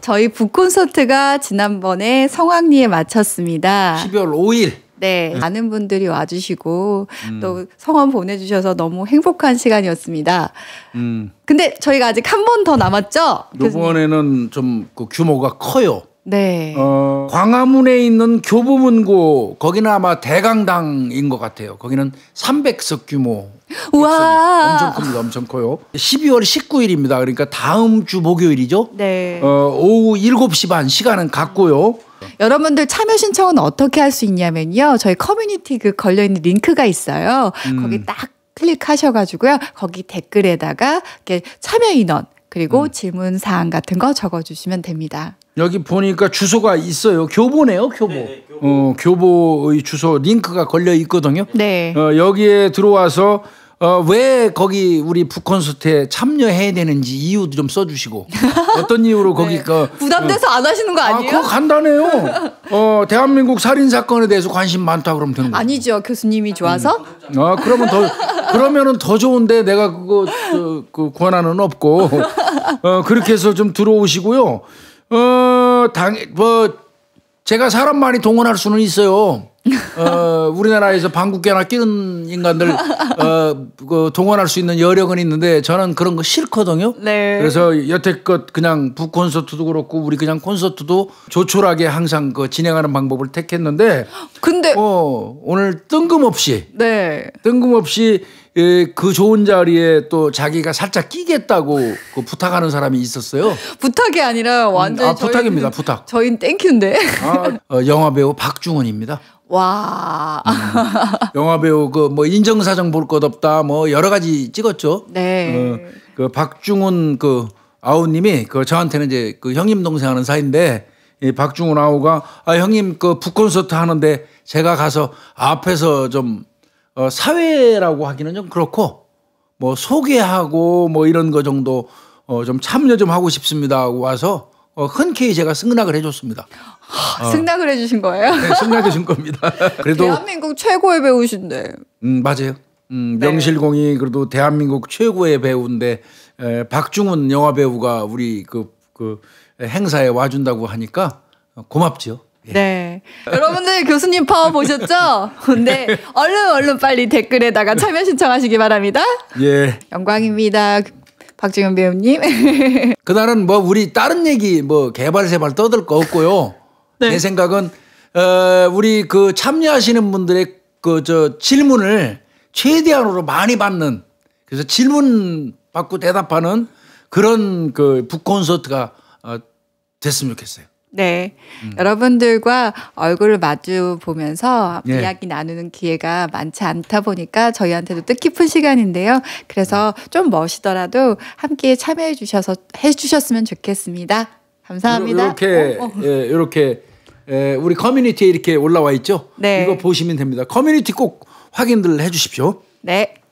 저희 북콘서트가 지난번에 성황리에 마쳤습니다. 12월 5일. 네, 많은 분들이 와주시고 음. 또 성원 보내주셔서 너무 행복한 시간이었습니다. 음. 근데 저희가 아직 한 번 더 남았죠? 이번에는 좀 그 규모가 커요. 네. 어, 광화문에 있는 교보문고 거기는 아마 대강당인 것 같아요. 거기는 300석 규모 와. 엄청 큽니다. 엄청 커요. 12월 19일입니다. 그러니까 다음 주 목요일이죠. 네. 어, 오후 7시 반 시간은 같고요. 여러분들 참여 신청은 어떻게 할 수 있냐면요. 저희 커뮤니티 그 걸려 있는 링크가 있어요. 음. 거기 딱 클릭하셔가지고요. 거기 댓글에다가 이렇게 참여 인원 그리고 음. 질문 사항 같은 거 적어주시면 됩니다. 여기 보니까 주소가 있어요. 교보네요, 교보. 네네, 네, 어, 교보의 주소 링크가 걸려 있거든요. 네. 어, 여기에 들어와서 어, 왜 거기 우리 북콘서트에 참여해야 되는지 이유도 좀 써주시고 어떤 이유로 거기 네. 그, 부담돼서 어, 안 하시는 거 아, 아니에요? 아, 그거 간단해요. 어, 대한민국 살인 사건에 대해서 관심 많다 그러면 되는 거 아니죠, 교수님이 좋아서. 음. 아, 그러면 더 그러면은 더 좋은데 내가 그거 저, 그 권한은 없고 어, 그렇게 해서 좀 들어오시고요. 어, 당뭐 제가 사람 많이 동원할 수는 있어요. 어, 우리나라에서 방국계나 끼는 인간들 어, 그 동원할 수 있는 여력은 있는데 저는 그런 거 싫거든요. 네. 그래서 여태껏 그냥 북콘서트도 그렇고 우리 그냥 콘서트도 조촐하게 항상 그 진행하는 방법을 택했는데 근데 어, 오늘 뜬금없이 네. 뜬금없이 예, 그 좋은 자리에 또 자기가 살짝 끼겠다고 그 부탁하는 사람이 있었어요. 부탁이 아니라 음, 완전 아, 부탁입니다. 부탁. 저희 땡큐인데. 아, 어, 영화 배우 박중훈입니다. 와. 음, 영화 배우 그 뭐 인정사정 볼 것 없다 뭐 여러 가지 찍었죠. 네. 어, 그 박중훈 그 아우님이 그 저한테는 이제 그 형님 동생 하는 사이인데 이 박중훈 아우가 아 형님 그 북콘서트 하는데 제가 가서 앞에서 좀 어, 사회라고 하기는 좀 그렇고 뭐 소개하고 뭐 이런 거 정도 어, 좀 참여 좀 하고 싶습니다 하고 와서 어, 흔쾌히 제가 승낙을 해줬습니다. 어. 승낙을 해주신 거예요? 네, 승낙해준 겁니다. 그래도 대한민국 최고의 배우신데. 음 맞아요. 음, 네. 명실공히 그래도 대한민국 최고의 배우인데 에, 박중훈 영화 배우가 우리 그, 그 행사에 와준다고 하니까 고맙죠. 예. 네. 여러분들 교수님 파워 보셨죠? 근데 네. 얼른 얼른 빨리 댓글에다가 참여 신청하시기 바랍니다. 예. 영광입니다. 박지현 배우님. 그날은 뭐 우리 다른 얘기 뭐 개발세발 떠들 거 없고요. 네. 내 생각은 어, 우리 그 참여하시는 분들의 그 저 질문을 최대한으로 많이 받는 그래서 질문 받고 대답하는 그런 그 북콘서트가 어, 됐으면 좋겠어요. 네. 음. 여러분들과 얼굴을 마주 보면서 예. 이야기 나누는 기회가 많지 않다 보니까 저희한테도 뜻깊은 시간인데요. 그래서 음. 좀 멋이더라도 함께 참여해 주셔서 해 주셨으면 좋겠습니다. 감사합니다. 이렇게 어, 어. 예, 이렇게 예, 우리 커뮤니티에 이렇게 올라와 있죠? 네. 이거 보시면 됩니다. 커뮤니티 꼭 확인들 해 주십시오. 네.